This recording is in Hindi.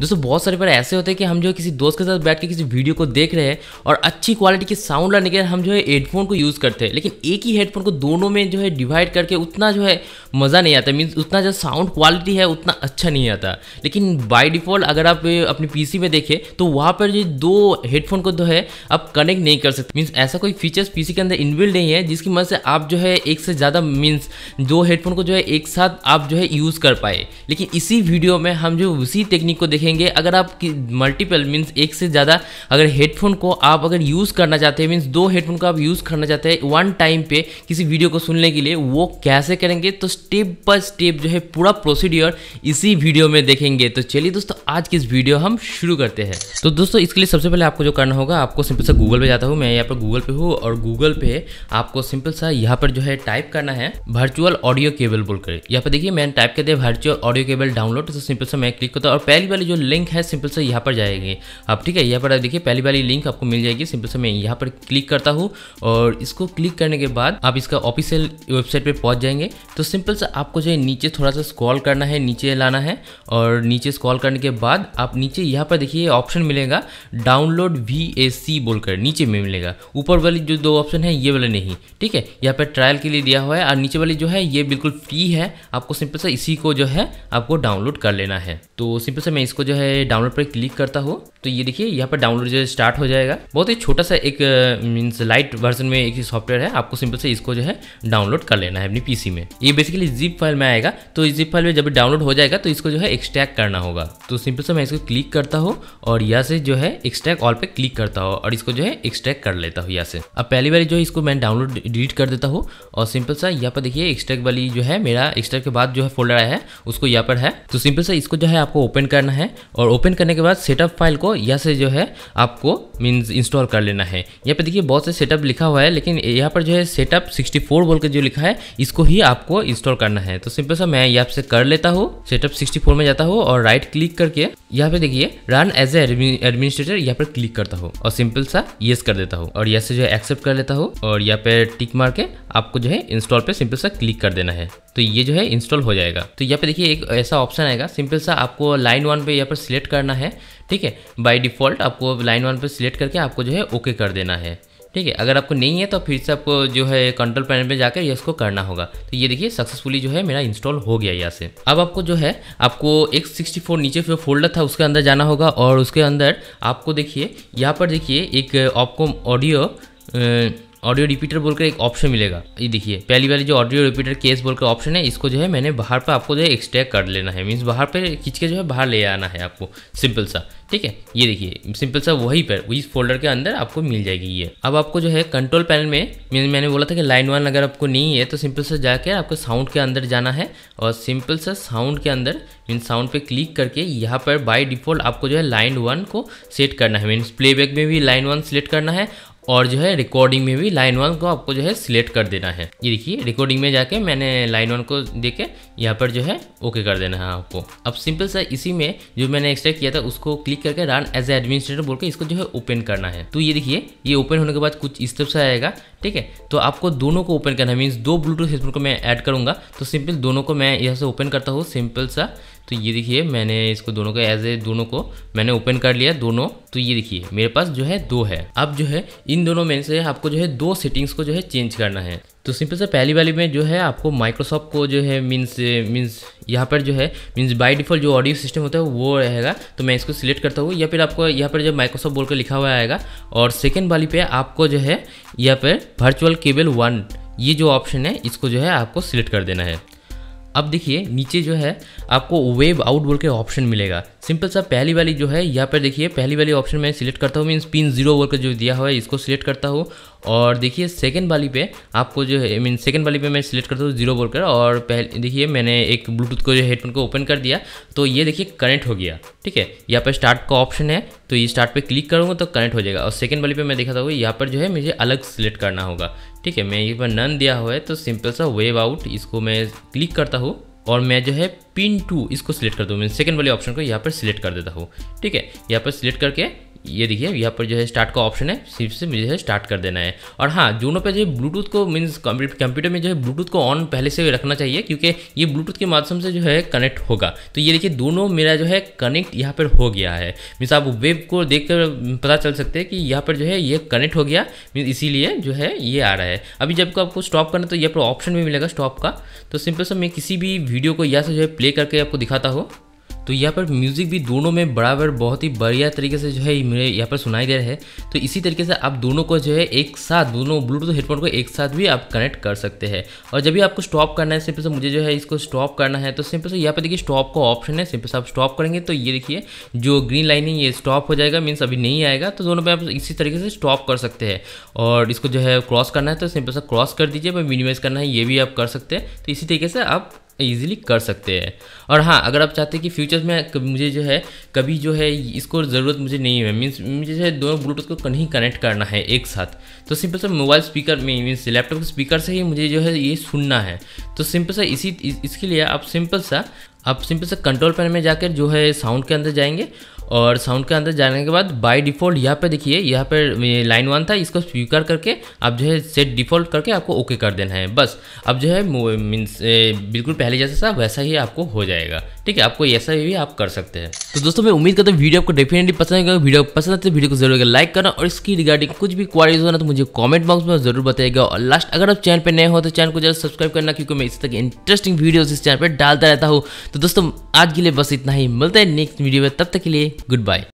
दोस्तों बहुत सारे बार ऐसे होते हैं कि हम जो है किसी दोस्त के साथ बैठ के किसी वीडियो को देख रहे हैं और अच्छी क्वालिटी के साउंड लाने के लिए हम जो है हेडफोन को यूज़ करते हैं लेकिन एक ही हेडफोन को दोनों में जो है डिवाइड करके उतना जो है मज़ा नहीं आता मीन्स उतना जो साउंड क्वालिटी है उतना अच्छा नहीं आता लेकिन बाई डिफ़ॉल्ट अगर आप अपने पी में देखें तो वहाँ पर जो दो हेडफोन को जो है आप कनेक्ट नहीं कर सकते मीन्स ऐसा कोई फीचर्स पी के अंदर इनबिल्ड नहीं है जिसकी मदद से आप जो है एक से ज़्यादा मीन्स दो हेडफोन को जो है एक साथ आप जो है यूज़ कर पाए लेकिन इसी वीडियो में हम जो उसी टेक्निक को देखें दिखेंगे अगर आप मल्टीपल मीन्स एक से ज़्यादा अगर हेडफोन को आप अगर यूज़ करना चाहते हैं मीन्स दो हेडफोन को आप यूज़ करना चाहते हैं वन टाइम पे किसी वीडियो को सुनने के लिए वो कैसे करेंगे तो स्टेप बाय स्टेप जो है पूरा प्रोसीड्योर इसी वीडियो में देखेंगे तो चलिए दोस्तों आज की इस वीडियो हम शुरू करते हैं तो दोस्तों इसके लिए सबसे पहले आपको जो करना होगा आपको सिंपल सा गूगल पे जाता हूँ मैं यहाँ पर गूगल पे हूँ और गूगल पे आपको सिंपल सा यहाँ पर जो है टाइप करना है वर्चुअल ऑडियो केबल बोलकर यहाँ पर देखिए मैंने टाइप कर दिया वर्चुअल ऑडियो केबल डाउनलोड तो सिंपल सा मैं क्लिक करता हूँ और पहली वाली जो जो लिंक है सिंपल से यहाँ पर जाएगी आप ठीक है यहाँ पर देखिए पहली वाली लिंक आपको मिल जाएगी सिंपल से मैं यहाँ पर क्लिक करता हूँ और इसको क्लिक करने के बाद आप इसका ऑफिशियल वेबसाइट पर पहुँच जाएंगे तो सिंपल से आपको जो है नीचे थोड़ा सा स्क्रॉल करना है नीचे लाना है और नीचे स्क्रॉल करने के बाद आप नीचे यहाँ पर देखिए ऑप्शन मिलेगा डाउनलोड वी बोलकर नीचे में मिलेगा ऊपर वाली जो दो ऑप्शन है ये वाले नहीं ठीक है यहाँ पर ट्रायल के लिए दिया हुआ है और नीचे वाली जो है ये बिल्कुल फ्री है आपको सिंपल से इसी को जो है आपको डाउनलोड कर लेना है तो सिंपल से मैं इसको जो है डाउनलोड पर क्लिक करता हूँ तो ये देखिए यहाँ पर डाउनलोड जो है स्टार्ट हो जाएगा बहुत ही छोटा सा एक मीन्स लाइट वर्जन में एक सॉफ्टवेयर है आपको सिंपल से इसको जो है डाउनलोड कर लेना है अपनी पीसी में ये बेसिकली जिप फाइल में आएगा तो जिप फाइल में जब डाउनलोड हो जाएगा तो इसको जो है एक्सट्रैक्ट करना होगा तो सिंपल से मैं इसको क्लिक करता हूँ और यहाँ से जो है एक्सट्रैक्ट ऑल पर क्लिक करता हूँ और इसको जो है एक्सट्रैक्ट कर लेता हूँ यहाँ से अब पहली बार जो है इसको मैं डाउनलोड डिलीट कर देता हूँ और सिंपल सा यहाँ पर देखिए एक्सट्रैक्ट वाली जो है मेरा एक्सट्रैक्ट के बाद जो है फोल्डर आया है उसको यहाँ पर है तो सिंपल सा इसको जो है आपको ओपन करना है और ओपन करने के बाद सेटअप फाइल को यहाँ से जो है आपको मीन्स इंस्टॉल कर लेना है यहाँ पे देखिए बहुत से सेटअप लिखा हुआ है लेकिन यहाँ पर जो है सेटअप 64 बोल के जो लिखा है इसको ही आपको इंस्टॉल करना है तो सिंपल सा मैं यहाँ से कर लेता हूँ सेटअप 64 में जाता हूँ और राइट क्लिक करके यहाँ पे देखिए रन एज एडमिनिस्ट्रेटर यहाँ पर क्लिक करता हूँ और सिंपल सा येस कर देता हूँ और यहाँ से जो है एक्सेप्ट कर लेता हूँ और यहाँ पे टिक मार के आपको जो है इंस्टॉल पे सिंपल सा क्लिक कर देना है तो ये जो है इंस्टॉल हो जाएगा तो यहाँ पे देखिए एक ऐसा ऑप्शन आएगा सिंपल सा आपको लाइन वन पे यहाँ पर सिलेक्ट करना है ठीक है बाय डिफ़ॉल्ट आपको लाइन वन पर सिलेक्ट करके आपको जो है ओके कर देना है ठीक है अगर आपको नहीं है तो फिर से आपको जो है कंट्रोल पैनल पे जाकर इसको करना होगा तो ये देखिए सक्सेसफुली जो है मेरा इंस्टॉल हो गया यहाँ से अब आपको जो है आपको एक सिक्सटी फोर नीचे जो फोल्डर था उसके अंदर जाना होगा और उसके अंदर आपको देखिए यहाँ पर देखिए एक आपको ऑडियो ऑडियो रिपीटर बोलकर एक ऑप्शन मिलेगा ये देखिए पहली वाली जो ऑडियो रिपीटर केस बोलकर ऑप्शन है इसको जो है मैंने बाहर पर आपको जो है एक्सट्रैक कर लेना है मीन्स बाहर पर खींच के जो है बाहर ले आना है आपको सिंपल सा ठीक है ये देखिए सिंपल सा वही पर वही फोल्डर के अंदर आपको मिल जाएगी ये अब आपको जो है कंट्रोल पैनल में मीन मैंने बोला था कि लाइन वन अगर आपको नहीं है तो सिंपल सा जाकर आपको साउंड के अंदर जाना है और सिंपल सा साउंड के अंदर मीन साउंड पे क्लिक करके यहाँ पर बाय डिफॉल्ट आपको जो है लाइन वन को सेट करना है मीन्स प्लेबैक में भी लाइन वन सेलेक्ट करना है और जो है रिकॉर्डिंग में भी लाइन वन को आपको जो है सिलेक्ट कर देना है ये देखिए रिकॉर्डिंग में जाके मैंने लाइन वन को दे के यहाँ पर जो है ओके कर देना है आपको अब सिंपल सा इसी में जो मैंने एक्स्ट्रा किया था उसको क्लिक करके रन एज एडमिनिस्ट्रेटर बोल के इसको जो है ओपन करना है तो ये देखिए ये ओपन होने के बाद कुछ इस तरफ से आएगा ठीक है तो आपको दोनों को ओपन करना है मीन्स दो ब्लूटूथ हेडफोन को मैं ऐड करूँगा तो सिंपल दोनों को मैं यहाँ से ओपन करता हूँ सिंपल सा तो ये देखिए मैंने इसको दोनों को एज ए दोनों को मैंने ओपन कर लिया दोनों तो ये देखिए मेरे पास जो है दो है अब जो है इन दोनों में से आपको जो है दो सेटिंग्स को जो है चेंज करना है तो सिंपल से पहली वाली में जो है आपको माइक्रोसॉफ्ट को जो है मीन्स मीन्स यहाँ पर जो है मीन्स बाय डिफॉल्ट जो ऑडियो सिस्टम होता है वो रहेगा तो मैं इसको सिलेक्ट करता हूँ या फिर आपको यहाँ पर जो माइक्रोसॉफ्ट बोलकर लिखा हुआ आएगा और सेकेंड वाली पे आपको जो है यहाँ पर वर्चुअल केबल वन ये जो ऑप्शन है इसको जो है आपको सिलेक्ट कर देना है अब देखिए नीचे जो है आपको वेव आउट बोल के ऑप्शन मिलेगा सिंपल सा पहली वाली जो है यहाँ पर देखिए पहली वाली ऑप्शन मैं सिलेक्ट करता हूँ मीन पिन जीरो बोल कर जो दिया हुआ है इसको सिलेक्ट करता हूँ और देखिए सेकेंड वाली पे आपको जो है मीन सेकेंड वाली पे मैं सिलेक्ट करता हूँ जीरो बोलकर और पहले देखिए मैंने एक ब्लूटूथ को जो हेडफोन को ओपन कर दिया तो ये देखिए कनेक्ट हो गया ठीक है यहाँ पर स्टार्ट का ऑप्शन है तो ये स्टार्ट पे क्लिक करूँगा तो कनेक्ट हो जाएगा और सेकेंड वाली पे मैं देखा था यहाँ पर जो है मुझे अलग सेलेक्ट करना होगा ठीक है मैं ये पर नन दिया हुआ है तो सिंपल सा वेव आउट इसको मैं क्लिक करता हूँ और मैं जो है पिन टू इसको सिलेक्ट करता हूँ मैं सेकंड वाले ऑप्शन को यहाँ पर सिलेक्ट कर देता हूँ ठीक है यहाँ पर सिलेक्ट करके ये देखिए यहाँ पर जो है स्टार्ट का ऑप्शन है सिर्फ से मुझे है स्टार्ट कर देना है और हाँ जूनो पे जो है ब्लूटूथ को मीन्स कंप्यूटर में जो है ब्लूटूथ को ऑन पहले से रखना चाहिए क्योंकि ये ब्लूटूथ के माध्यम से जो है कनेक्ट होगा तो ये देखिए दोनों मेरा जो है कनेक्ट यहाँ पर हो गया है मीन्स आप वेब को देख कर पता चल सकते हैं कि यहाँ पर जो है ये कनेक्ट हो गया मीन्स इसीलिए जो है ये आ रहा है अभी जब आपको स्टॉप करना तो यहाँ पर ऑप्शन भी मिलेगा स्टॉप का तो सिंपल सा मैं किसी भी वीडियो को यहाँ से तो जो है प्ले करके आपको दिखाता हूँ तो यहाँ पर म्यूज़िक भी दोनों में बराबर बहुत ही बढ़िया तरीके से जो है मेरे यहाँ पर सुनाई दे रहा है तो इसी तरीके से आप दोनों को जो है एक साथ दोनों ब्लूटूथ हेडफोन को एक साथ भी आप कनेक्ट कर सकते हैं और जब भी आपको स्टॉप करना है सिंपल से मुझे जो है इसको स्टॉप करना है तो सिंपल से यहाँ पर देखिए स्टॉप का ऑप्शन है सिंपल से आप स्टॉप करेंगे तो ये देखिए जो ग्रीन लाइन है ये स्टॉप हो जाएगा मीन्स अभी नहीं आएगा तो दोनों पर आप इसी तरीके से स्टॉप कर सकते हैं और इसको जो है क्रॉस करना है तो सिंपल से क्रॉस कर दीजिए मिनिमाइज करना है ये भी आप कर सकते हैं तो इसी तरीके से आप ईजिली कर सकते हैं और हाँ अगर आप चाहते हैं कि फ्यूचर में मुझे जो है कभी जो है इसको ज़रूरत मुझे नहीं है मीन्स मुझे जो है दोनों ब्लूटूथ को कहीं कनेक्ट करना है एक साथ तो सिंपल सा मोबाइल स्पीकर में मीन्स लैपटॉप के स्पीकर से ही मुझे जो है ये सुनना है तो सिंपल सा इसी इसके लिए आप सिंपल सा आप सिंपल सा कंट्रोल पैनल में जाकर जो है साउंड के अंदर जाएंगे और साउंड के अंदर जाने के बाद बाय डिफ़ॉल्ट यहाँ पे देखिए यहाँ पे लाइन वन था इसको स्वीकार करके आप जो है सेट डिफ़ॉल्ट करके आपको ओके कर देना है बस अब जो है मीन्स बिल्कुल पहले जैसा था वैसा ही आपको हो जाएगा ठीक है आपको ऐसा भी आप कर सकते हैं तो दोस्तों मैं उम्मीद करता हूँ वीडियो आपको डेफिनेटली पसंद आएगा वीडियो पसंद आते तो वीडियो को जरूर लाइक करना और इसकी रिगार्डिंग कुछ भी क्वारीज होना तो मुझे कॉमेंट बॉक्स में जरूर बताएगा और लास्ट अगर आप चैनल पर नए हो तो चैनल को जरूर सब्सक्राइब करना क्योंकि मैं इस तक इंटरेस्टिंग वीडियो इस चैनल पर डालता रहता हूँ तो दोस्तों आज के लिए बस इतना ही मिलता है नेक्स्ट वीडियो में तब तक के लिए Goodbye.